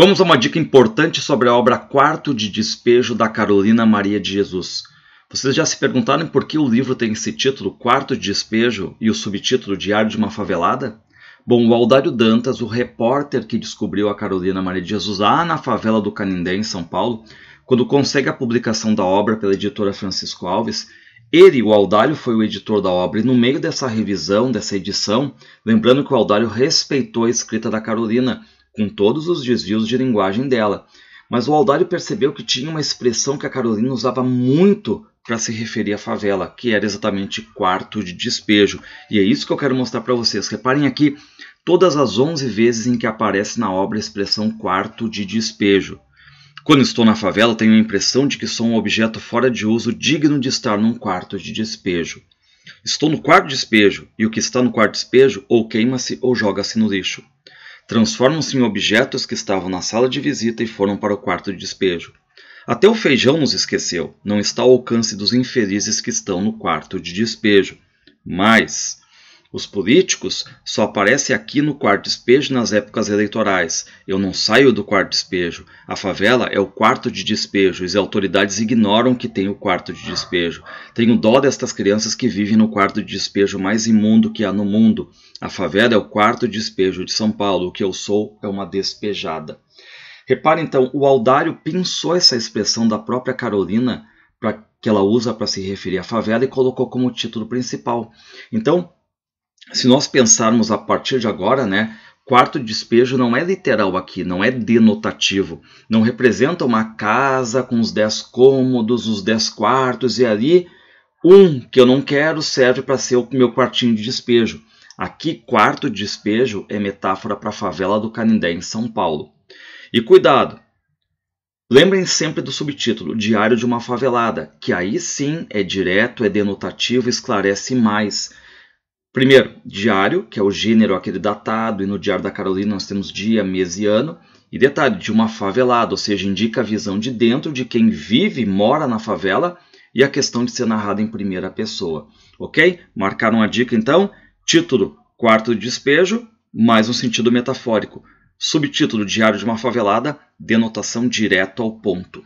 Vamos a uma dica importante sobre a obra Quarto de Despejo da Carolina Maria de Jesus. Vocês já se perguntaram por que o livro tem esse título Quarto de Despejo e o subtítulo Diário de uma Favelada? Bom, o Aldário Dantas, o repórter que descobriu a Carolina Maria de Jesus lá na favela do Canindé, em São Paulo, quando consegue a publicação da obra pela editora Francisco Alves, ele, o Aldário, foi o editor da obra e no meio dessa revisão, dessa edição, lembrando que o Aldário respeitou a escrita da Carolina, com todos os desvios de linguagem dela. Mas o Aldário percebeu que tinha uma expressão que a Carolina usava muito para se referir à favela, que era exatamente quarto de despejo. E é isso que eu quero mostrar para vocês. Reparem aqui todas as 11 vezes em que aparece na obra a expressão quarto de despejo. Quando estou na favela, tenho a impressão de que sou um objeto fora de uso digno de estar num quarto de despejo. Estou no quarto de despejo, e o que está no quarto de despejo ou queima-se ou joga-se no lixo. Transformam-se em objetos que estavam na sala de visita e foram para o quarto de despejo. Até o feijão nos esqueceu, não está ao alcance dos infelizes que estão no quarto de despejo. Mas os políticos só aparecem aqui no quarto despejo nas épocas eleitorais. Eu não saio do quarto despejo. A favela é o quarto de despejo e autoridades ignoram que tem o quarto de despejo. Tenho dó destas crianças que vivem no quarto de despejo mais imundo que há no mundo. A favela é o quarto despejo de São Paulo. O que eu sou é uma despejada. Repare então, o Aldário pensou essa expressão da própria Carolina para que ela usa para se referir à favela e colocou como título principal. Então, se nós pensarmos a partir de agora, né, quarto despejo não é literal aqui, não é denotativo. Não representa uma casa com os dez cômodos, os dez quartos e ali um que eu não quero serve para ser o meu quartinho de despejo. Aqui, quarto despejo é metáfora para a favela do Canindé, em São Paulo. E cuidado! Lembrem sempre do subtítulo Diário de uma Favelada, que aí sim é direto, é denotativo esclarece mais Primeiro, diário, que é o gênero aquele datado, e no Diário da Carolina nós temos dia, mês e ano. E detalhe, de uma favelada, ou seja, indica a visão de dentro de quem vive e mora na favela e a questão de ser narrada em primeira pessoa. Ok? Marcaram a dica então? Título: Quarto Despejo, mais um sentido metafórico. Subtítulo: Diário de uma Favelada, denotação direto ao ponto.